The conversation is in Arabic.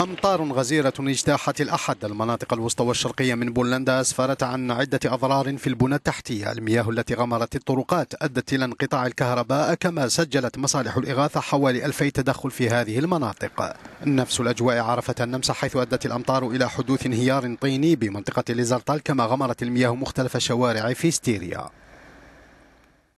أمطار غزيرة اجتاحت الأحد المناطق الوسطى والشرقية من بولندا أسفرت عن عدة أضرار في البنى التحتية المياه التي غمرت الطرقات أدت إلى انقطاع الكهرباء كما سجلت مصالح الإغاثة حوالي ألفي تدخل في هذه المناطق نفس الأجواء عرفت النمسا حيث أدت الأمطار إلى حدوث انهيار طيني بمنطقة ليزرتال كما غمرت المياه مختلف شوارع ستيريا